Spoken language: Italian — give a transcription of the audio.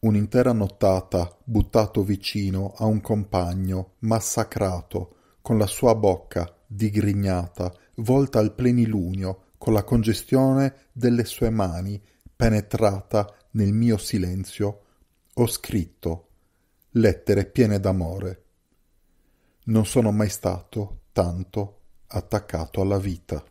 Un'intera nottata buttato vicino a un compagno, massacrato, con la sua bocca, digrignata, volta al plenilunio, con la congestione delle sue mani, penetrata nel mio silenzio, ho scritto lettere piene d'amore. Non sono mai stato tanto attaccato alla vita.